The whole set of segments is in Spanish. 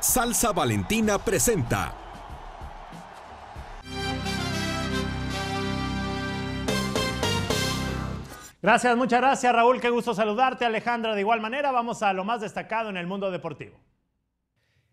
Salsa Valentina presenta. Gracias, muchas gracias Raúl, qué gusto saludarte Alejandra. De igual manera, vamos a lo más destacado en el mundo deportivo.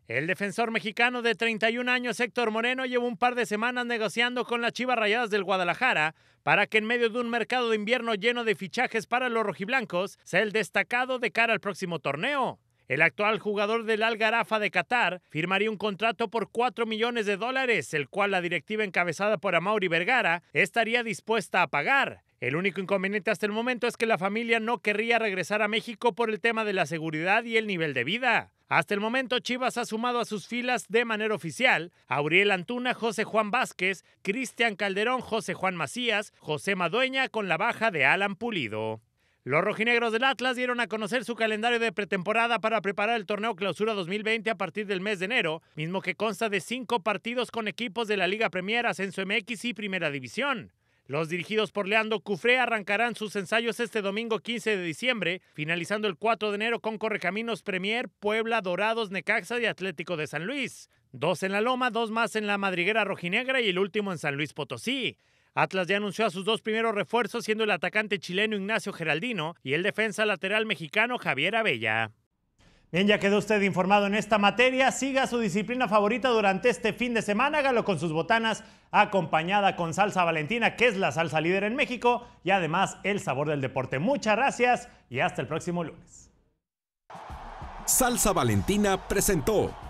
El defensor mexicano de 31 años Héctor Moreno llevó un par de semanas negociando con las Chivas Rayadas del Guadalajara para que en medio de un mercado de invierno lleno de fichajes para los rojiblancos sea el destacado de cara al próximo torneo. El actual jugador del Algarafa de Qatar firmaría un contrato por 4 millones de dólares, el cual la directiva encabezada por Amauri Vergara estaría dispuesta a pagar. El único inconveniente hasta el momento es que la familia no querría regresar a México por el tema de la seguridad y el nivel de vida. Hasta el momento, Chivas ha sumado a sus filas de manera oficial a Uriel Antuna, José Juan Vázquez, Cristian Calderón, José Juan Macías, José Madueña con la baja de Alan Pulido. Los rojinegros del Atlas dieron a conocer su calendario de pretemporada para preparar el torneo Clausura 2020 a partir del mes de enero, mismo que consta de cinco partidos con equipos de la Liga Premier, Ascenso MX y Primera División. Los dirigidos por Leandro Cufré arrancarán sus ensayos este domingo 15 de diciembre, finalizando el 4 de enero con Correcaminos Premier, Puebla, Dorados, Necaxa y Atlético de San Luis. Dos en la Loma, dos más en la Madriguera Rojinegra y el último en San Luis Potosí. Atlas ya anunció a sus dos primeros refuerzos, siendo el atacante chileno Ignacio Geraldino y el defensa lateral mexicano Javier Abella. Bien, ya quedó usted informado en esta materia. Siga su disciplina favorita durante este fin de semana. Hágalo con sus botanas, acompañada con salsa valentina, que es la salsa líder en México, y además el sabor del deporte. Muchas gracias y hasta el próximo lunes. Salsa Valentina presentó